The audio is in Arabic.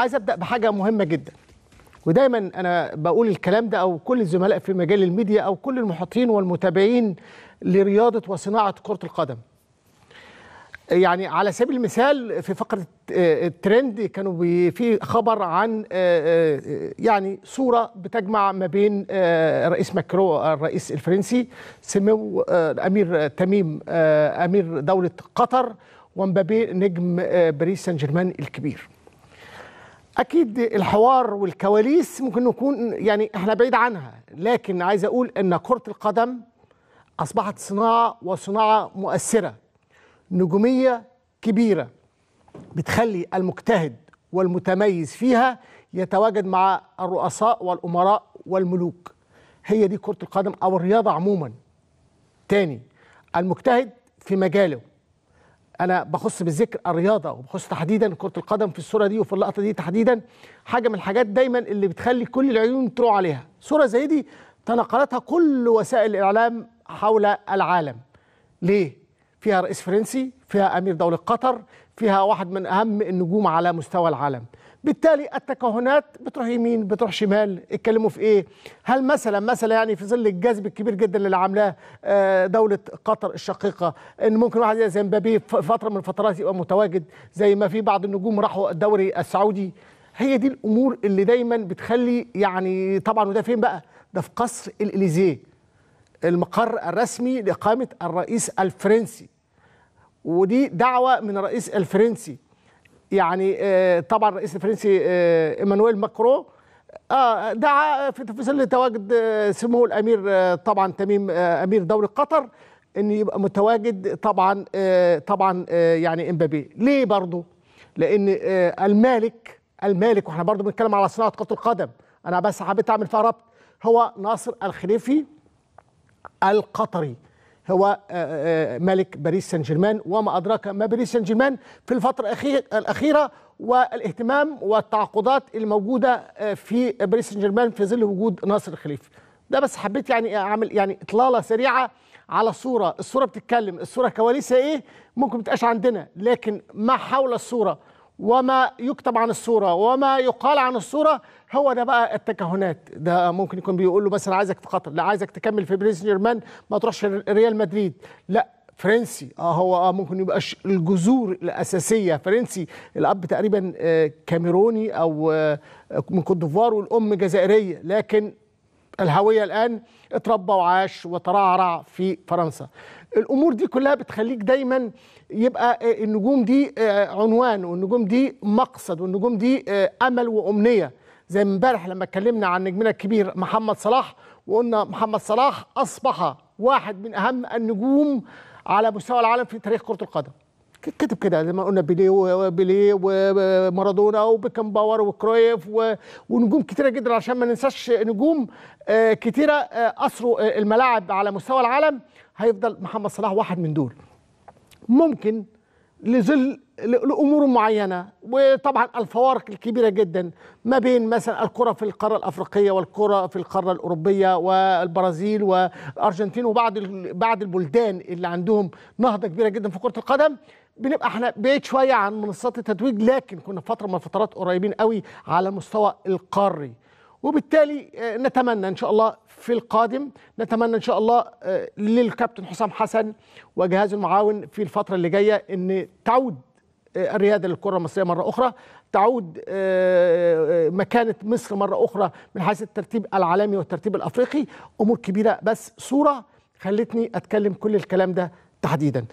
عايز ابدا بحاجه مهمه جدا ودايما انا بقول الكلام ده او كل الزملاء في مجال الميديا او كل المحيطين والمتابعين لرياضه وصناعه كره القدم يعني على سبيل المثال في فقره آه، الترند كانوا في خبر عن آه، آه، يعني صوره بتجمع ما بين رئيس ماكرو الرئيس الفرنسي سمو الامير تميم امير دوله قطر ومبابي نجم باريس سان جيرمان الكبير اكيد الحوار والكواليس ممكن نكون يعني احنا بعيد عنها لكن عايز اقول ان كره القدم اصبحت صناعه وصناعه مؤثره نجوميه كبيره بتخلي المجتهد والمتميز فيها يتواجد مع الرؤساء والامراء والملوك هي دي كره القدم او الرياضه عموما تاني المجتهد في مجاله انا بخص بالذكر الرياضه وبخص تحديدا كره القدم في الصوره دي وفي اللقطه دي تحديدا حاجه من الحاجات دايما اللي بتخلي كل العيون تروح عليها صوره زي دي تناقلتها كل وسائل الاعلام حول العالم ليه فيها رئيس فرنسي فيها امير دوله قطر فيها واحد من اهم النجوم على مستوى العالم بالتالي التكهنات بتروح يمين بتروح شمال اتكلموا في ايه هل مثلا مثلا يعني في ظل الجذب الكبير جدا اللي عاملاه آه، دولة قطر الشقيقة ان ممكن واحد زي مبابي فترة من الفترات يبقى متواجد زي ما في بعض النجوم راحوا الدوري السعودي هي دي الامور اللي دايما بتخلي يعني طبعا وده فين بقى ده في قصر الاليزيه المقر الرسمي لاقامه الرئيس الفرنسي ودي دعوه من الرئيس الفرنسي يعني آه، طبعا الرئيس الفرنسي آه، ايمانويل ماكرون آه، دعا في ظل تواجد سمو الامير طبعا تميم امير دوله قطر ان يبقى متواجد طبعا طبعا يعني امبابي ليه برضه لان المالك المالك واحنا برضه بنتكلم على صناعه كره القدم انا بس حبيت اعمل فيها ربط هو ناصر الخليفي القطري هو آه، آه، آه، ملك باريس سان جيرمان وما أدراك ما باريس سان جيرمان في الفترة الأخيرة والاهتمام والتعاقدات الموجودة في باريس سان جيرمان في ظل وجود ناصر الخليفه ده بس حبيت يعني أعمل يعني إطلالة سريعة على الصورة الصورة بتتكلم الصورة كواليسها إيه ممكن متبقاش عندنا لكن ما حول الصورة وما يكتب عن الصورة وما يقال عن الصورة هو ده بقى التكهنات ده ممكن يكون بيقول له مثلا عايزك في قطر لا عايزك تكمل في باريس جيرمان ما تروحش ريال مدريد لا فرنسي اه هو اه ممكن يبقى الجذور الاساسيه فرنسي الاب تقريبا آه، كاميروني او آه، من كوت ديفوار والام جزائريه لكن الهوية الآن اتربى وعاش وترعرع في فرنسا الأمور دي كلها بتخليك دايما يبقى آه، النجوم دي آه، عنوان والنجوم دي مقصد والنجوم دي آه، أمل وأمنية زي امبارح لما اتكلمنا عن نجمنا الكبير محمد صلاح وقلنا محمد صلاح أصبح واحد من أهم النجوم على مستوى العالم في تاريخ كرة القدم كتب كده زي ما قلنا بيليه وبيليه ومارادونا وبيكن باور وكرويف ونجوم كتيره جدا عشان ما ننساش نجوم آه، كتيره آه، أسروا آه، الملاعب على مستوى العالم هيفضل محمد صلاح واحد من دول ممكن لظل لامور معينه وطبعا الفوارق الكبيره جدا ما بين مثلا الكره في القاره الافريقيه والكره في القاره الاوروبيه والبرازيل والارجنتين وبعض بعض البلدان اللي عندهم نهضه كبيره جدا في كره القدم بنبقى احنا بعيد شويه عن منصات التتويج لكن كنا فتره من الفترات قريبين قوي على المستوى القاري وبالتالي آه، نتمنى ان شاء الله في القادم نتمنى ان شاء الله آه، للكابتن حسام حسن وجهازه المعاون في الفتره اللي جايه ان تعود آه، الرياده للكره المصريه مره اخرى تعود مكانه مصر مره اخرى من حيث الترتيب العالمي والترتيب الافريقي امور كبيره بس صوره خلتني اتكلم كل الكلام ده تحديدا